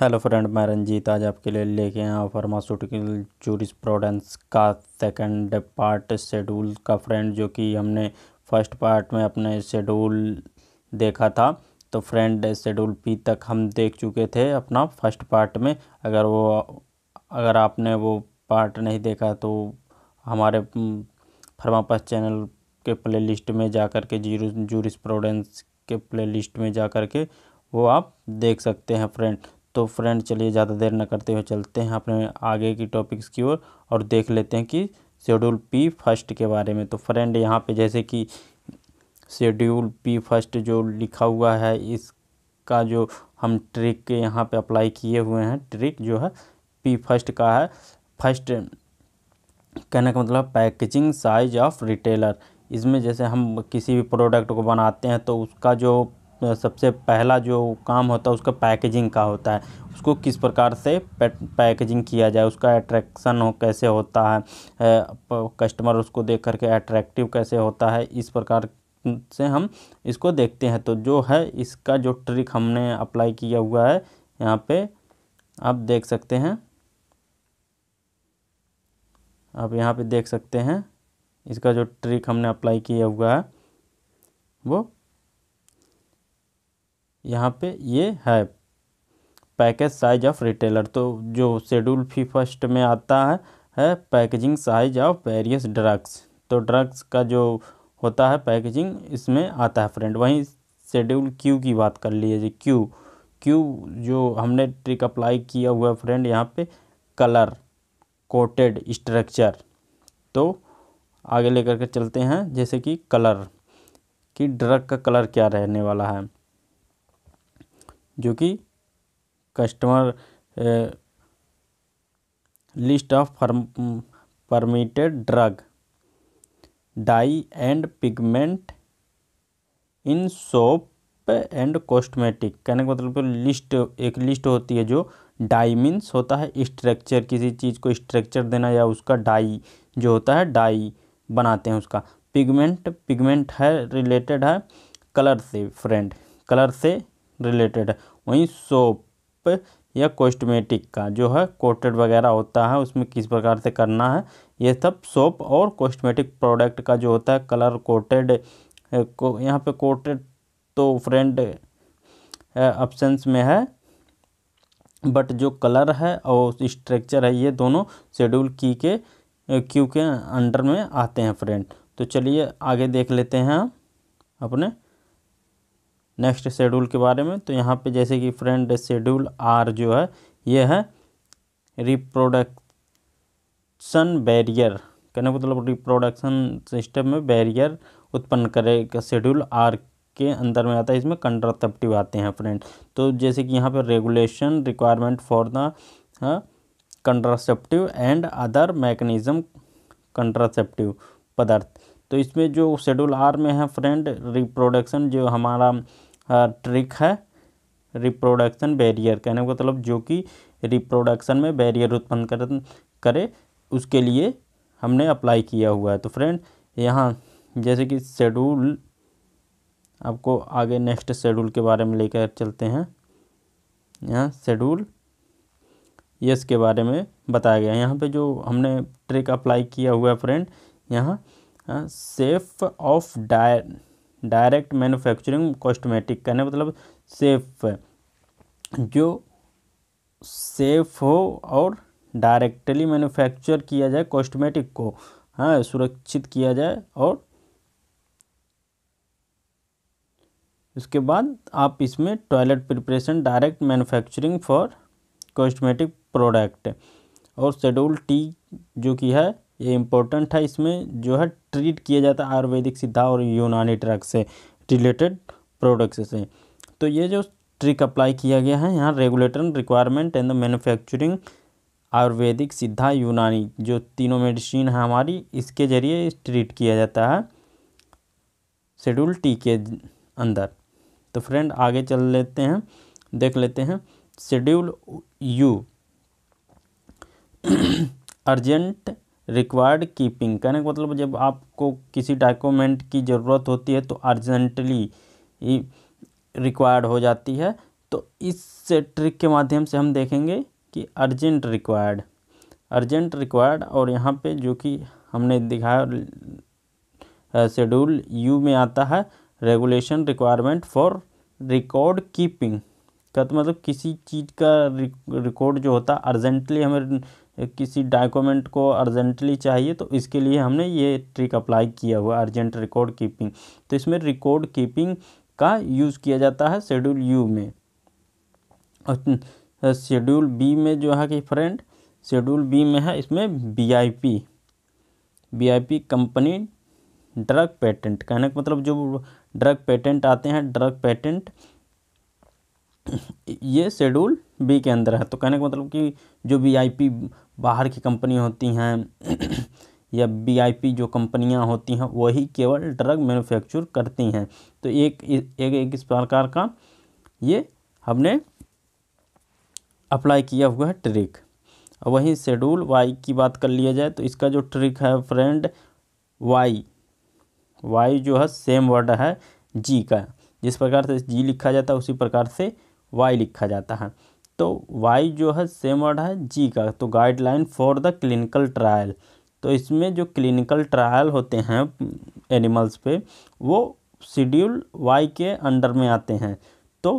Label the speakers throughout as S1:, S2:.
S1: hello friend मैं रंजीत आज आपके लिए लेके आया फार्मास्यूटिकल जूरिस प्रोडेंस का सेकंड पार्ट शेड्यूल का फ्रेंड जो कि हमने फर्स्ट पार्ट में अपने शेड्यूल देखा था तो फ्रेंड शेड्यूल पी तक हम देख चुके थे अपना फर्स्ट पार्ट में अगर वो अगर आपने वो पार्ट नहीं देखा तो हमारे फार्मापस चैनल के प्ले में जा कर के जीरो जूरिस प्रोडेंस के प्ले में जा कर के वो आप देख सकते हैं फ्रेंड तो फ्रेंड चलिए ज़्यादा देर न करते हुए चलते हैं अपने आगे की टॉपिक्स की ओर और, और देख लेते हैं कि शेड्यूल पी फर्स्ट के बारे में तो फ्रेंड यहाँ पे जैसे कि शेड्यूल पी फर्स्ट जो लिखा हुआ है इसका जो हम ट्रिक के यहाँ पे अप्लाई किए हुए हैं ट्रिक जो है पी फर्स्ट का है फर्स्ट कहने का मतलब पैकेजिंग साइज ऑफ रिटेलर इसमें जैसे हम किसी भी प्रोडक्ट को बनाते हैं तो उसका जो सबसे पहला जो काम होता है उसका पैकेजिंग का होता है उसको किस प्रकार से पैकेजिंग किया जाए उसका अट्रैक्शन हो कैसे होता है कस्टमर उसको देख करके अट्रैक्टिव कैसे होता है इस प्रकार से हम इसको देखते हैं तो जो है इसका जो ट्रिक हमने अप्लाई किया हुआ है यहाँ पे आप देख सकते हैं आप यहाँ पे देख सकते हैं इसका जो ट्रिक हमने अप्लाई किया हुआ है वो यहाँ पे ये है पैकेज साइज ऑफ रिटेलर तो जो शेड्यूल फी फर्स्ट में आता है है packaging size of various drugs तो ड्रग्स का जो होता है पैकेजिंग इसमें आता है फ्रेंड वहीं शेड्यूल क्यू की बात कर लीजिए क्यू क्यू जो हमने ट्रिक अप्लाई किया हुआ फ्रेंड यहाँ पे कलर कोटेड स्ट्रक्चर तो आगे लेकर के चलते हैं जैसे कि कलर कि ड्रग का कलर क्या रहने वाला है जो कि customer list of firm permitted drug dye and pigment in soap and cosmetic कहने का मतलब लिस्ट एक लिस्ट होती है जो डाई मीन्स होता है स्ट्रक्चर किसी चीज़ को स्ट्रक्चर देना या उसका डाई जो होता है डाई बनाते हैं उसका पिगमेंट पिगमेंट है रिलेटेड है कलर से फ्रेंड कलर से रिलेटेड है वहीं सोप या कॉस्मेटिक का जो है कोटेड वगैरह होता है उसमें किस प्रकार से करना है ये सब सोप और कॉस्मेटिक प्रोडक्ट का जो होता है कलर कोटेड को यहाँ पे कोटेड तो फ्रेंड ऑप्शंस में है बट जो कलर है और स्ट्रक्चर है ये दोनों शेड्यूल की के क्यू के अंडर में आते हैं फ्रेंड तो चलिए आगे देख लेते हैं अपने नेक्स्ट शेड्यूल के बारे में तो यहाँ पे जैसे कि फ्रेंड शेड्यूल आर जो है ये है रिप्रोडक्शन बैरियर कहने मतलब रिप्रोडक्शन सिस्टम में बैरियर उत्पन्न करेगा शेड्यूल आर के अंदर में आता है इसमें कंट्रासेप्टिव आते हैं फ्रेंड तो जैसे कि यहाँ पर regulation requirement for the contraceptive and other mechanism contraceptive पदार्थ तो इसमें जो शेड्यूल आर में है फ्रेंड रिप्रोडक्शन जो हमारा ट्रिक है रिप्रोडक्शन बैरियर कहने का मतलब जो कि रिप्रोडक्शन में बैरियर उत्पन्न कर करे उसके लिए हमने अप्लाई किया हुआ है तो फ्रेंड यहाँ जैसे कि शेड्यूल आपको आगे नेक्स्ट शेड्यूल के बारे में लेकर चलते हैं यहाँ शेड्यूल यस के बारे में बताया गया यहाँ पे जो हमने ट्रिक अप्लाई किया हुआ है फ्रेंड यहाँ safe of dire direct manufacturing cosmetic कहने मतलब सेफ जो सेफ हो और डायरेक्टली मैन्युफैक्चर किया जाए कॉस्टमेटिक को हाँ सुरक्षित किया जाए और उसके बाद आप इसमें toilet preparation direct manufacturing for cosmetic product और शेड्यूल टी जो कि है ये इम्पोर्टेंट है इसमें जो है ट्रीट किया जाता है आयुर्वेदिक सिद्धा और यूनानी ट्रक से रिलेटेड प्रोडक्ट्स से तो ये जो ट्रिक अप्लाई किया गया है यहाँ regulator requirement and the manufacturing Ayurvedic Siddha Unani जो तीनों मेडिसिन है हमारी इसके ज़रिए ट्रीट किया जाता है शेड्यूल टी के अंदर तो फ्रेंड आगे चल लेते हैं देख लेते हैं schedule U urgent required keeping कहने का मतलब जब आपको किसी डॉक्यूमेंट की ज़रूरत होती है तो अर्जेंटली रिक्वायर्ड हो जाती है तो इस ट्रिक के माध्यम से हम देखेंगे कि अर्जेंट रिक्वायर्ड अर्जेंट रिक्वायर्ड और यहाँ पे जो कि हमने दिखाया शेड्यूल यू में आता है regulation requirement for record keeping का तो मतलब किसी चीज़ का रिकॉर्ड जो होता है अर्जेंटली हमें किसी डॉक्यूमेंट को अर्जेंटली चाहिए तो इसके लिए हमने ये ट्रिक अप्लाई किया हुआ अर्जेंट रिकॉर्ड कीपिंग तो इसमें रिकॉर्ड कीपिंग का यूज़ किया जाता है शेड्यूल यू में और शेड्यूल बी में जो है कि फ्रेंड शेड्यूल बी में है इसमें BIP I P I P company drug patent कहने का मतलब जो ड्रग पेटेंट आते हैं ड्रग पेटेंट ये शेड्यूल बी के अंदर है तो कहने का मतलब कि जो वी आई पी बाहर की कंपनी होती हैं या वी जो कंपनियां होती हैं वही केवल ड्रग मैन्युफैक्चर करती हैं तो एक एक एक इस प्रकार का ये हमने अप्लाई किया हुआ है ट्रिक और वहीं शेड्यूल वाई की बात कर लिया जाए तो इसका जो ट्रिक है फ्रेंड वाई वाई जो है सेम वर्ड है जी का जिस प्रकार से जी लिखा जाता है उसी प्रकार से वाई लिखा जाता है तो वाई जो है सेम वर्ड है जी का तो guideline for the clinical trial तो इसमें जो क्लिनिकल ट्रायल होते हैं एनिमल्स पे वो शेड्यूल वाई के अंडर में आते हैं तो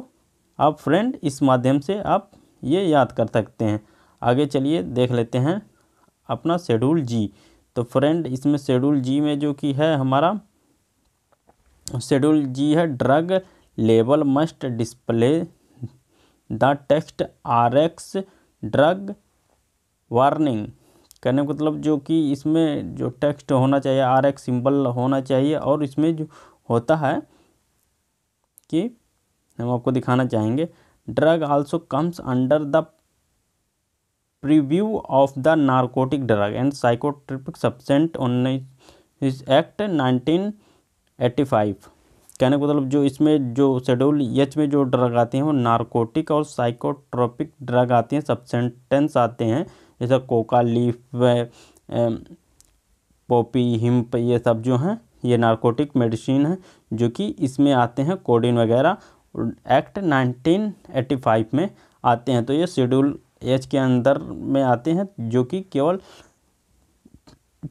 S1: आप फ्रेंड इस माध्यम से आप ये याद कर सकते हैं आगे चलिए देख लेते हैं अपना शेड्यूल जी तो फ्रेंड इसमें शेड्यूल जी में जो कि है हमारा शेड्यूल जी है drug label must display the text R X drug warning कहने का मतलब जो कि इसमें जो टेक्स्ट होना चाहिए आर एक्स सिंबल होना चाहिए और इसमें जो होता है कि हम आपको दिखाना चाहेंगे drug also comes under the preview of the narcotic drug and psychotropic substance उन्नीस एक्ट नाइनटीन एटी फाइव कहने का मतलब जो इसमें जो शेड्यूल एच में जो ड्रग आते हैं वो नारकोटिक और साइकोट्रोपिक ड्रग आते हैं सब्सेंटेंस आते हैं जैसे कोका लीफ पोपी हिम्प ये सब जो हैं ये नारकोटिक मेडिसिन है जो कि इसमें आते हैं कोडिन वगैरह एक्ट 1985 में आते हैं तो ये शेड्यूल एच के अंदर में आते हैं जो कि केवल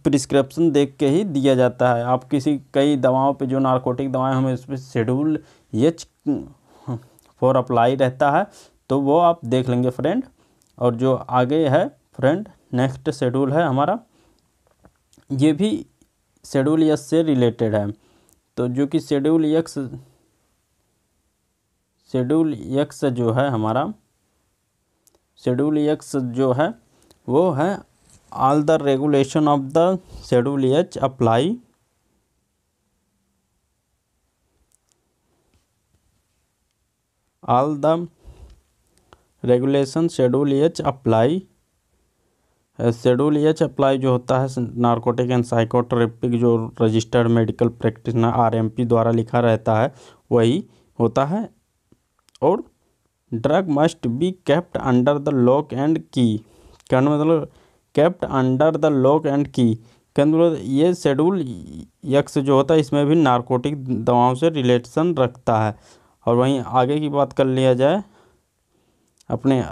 S1: प्रिस्क्रिप्शन देख के ही दिया जाता है आप किसी कई दवाओं पे जो नारकोटिक दवाएं हमें उस पर शेड्यूल एच फॉर अप्लाई रहता है तो वो आप देख लेंगे फ्रेंड और जो आगे है फ्रेंड नेक्स्ट शेड्यूल है हमारा ये भी शेड्यूल एस से रिलेटेड है तो जो कि शेड्यूल एक्स शेड्यूल एक्स जो है हमारा शेड्यूल एक्स जो है वो है all the regulation of the schedule h apply all the regulation schedule h apply schedule H apply जो होता है नार्कोटिक एंड साइकोट्रेपिक जो रजिस्टर्ड मेडिकल प्रैक्टिशनर आरएमपी द्वारा लिखा रहता है वही होता है और drug must be kept under the lock and key कहने मतलब kept under the lock and key केंद्र ये शेड्यूल यक्स जो होता है इसमें भी नारकोटिक दवाओं से रिलेशन रखता है और वहीं आगे की बात कर लिया जाए अपने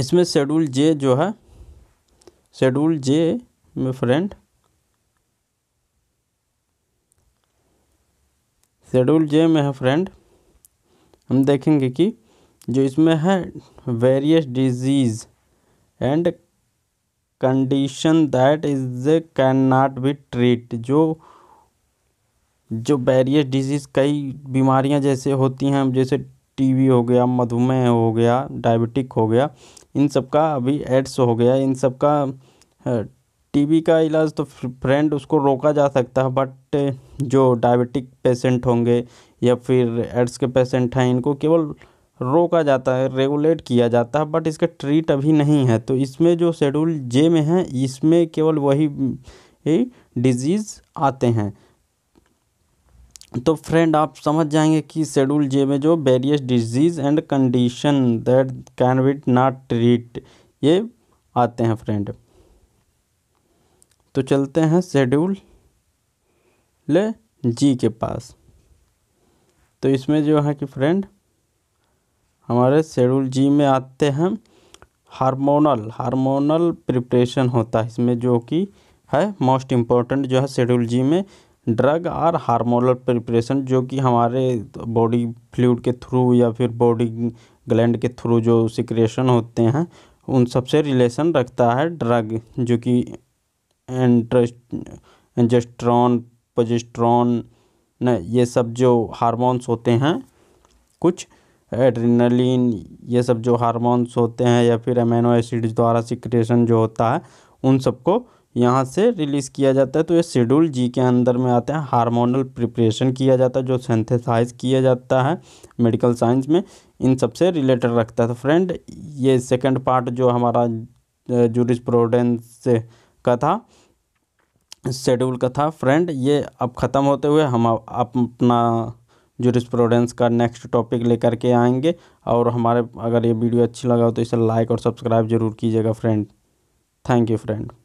S1: इसमें शेड्यूल जे जो है शेड्यूल जे में फ्रेंड शेड्यूल जे में है फ्रेंड हम देखेंगे कि जो इसमें है various disease and condition that is can not be treat जो जो वेरियस डिजीज़ कई बीमारियां जैसे होती हैं जैसे टीबी हो गया मधुमेह हो गया डायबिटिक हो गया इन सब का अभी एड्स हो गया इन सब का टीबी का इलाज तो फ्रेंड उसको रोका जा सकता है बट जो डायबिटिक पेशेंट होंगे या फिर एड्स के पेशेंट हैं इनको केवल रोका जाता है रेगुलेट किया जाता है बट इसका ट्रीट अभी नहीं है तो इसमें जो शेड्यूल जे में है इसमें केवल वही डिजीज़ आते हैं तो फ्रेंड आप समझ जाएंगे कि शेड्यूल जे में जो various disease and condition that can with not treat ये आते हैं फ्रेंड तो चलते हैं शेड्यूल ले जी के पास तो इसमें जो है कि फ्रेंड हमारे शेड्यूल जी में आते हैं हार्मोनल हार्मोनल प्रिपरेशन होता है इसमें जो कि है मोस्ट इम्पॉर्टेंट जो है शेड्यूल जी में ड्रग और हार्मोनल प्रिपरेशन जो कि हमारे बॉडी फ्लूड के थ्रू या फिर बॉडी ग्लैंड के थ्रू जो सिक्रेशन होते हैं उन सबसे रिलेशन रखता है ड्रग जो कि एंजेस्ट्रॉन पोजेस्ट्रॉन ये सब जो हार्मोन्स होते हैं कुछ एड्रेनलिन ये सब जो हार्मोन्स होते हैं या फिर अमेनो एसिड द्वारा सिक्रेशन जो होता है उन सबको यहाँ से रिलीज़ किया जाता है तो ये शेड्यूल जी के अंदर में आते हैं हार्मोनल प्रिपरेशन किया जाता है जो सेंथेसाइज किया जाता है मेडिकल साइंस में इन सब से रिलेटेड रखता है तो फ्रेंड ये सेकंड पार्ट जो हमारा प्रोडेंस का था शेड्यूल का था फ्रेंड ये अब ख़त्म होते हुए हम अपना जुरिस्प्रोडेंस का नेक्स्ट टॉपिक लेकर के आएंगे और हमारे अगर ये वीडियो अच्छी लगा हो तो इसे लाइक और सब्सक्राइब जरूर कीजिएगा फ्रेंड थैंक यू फ्रेंड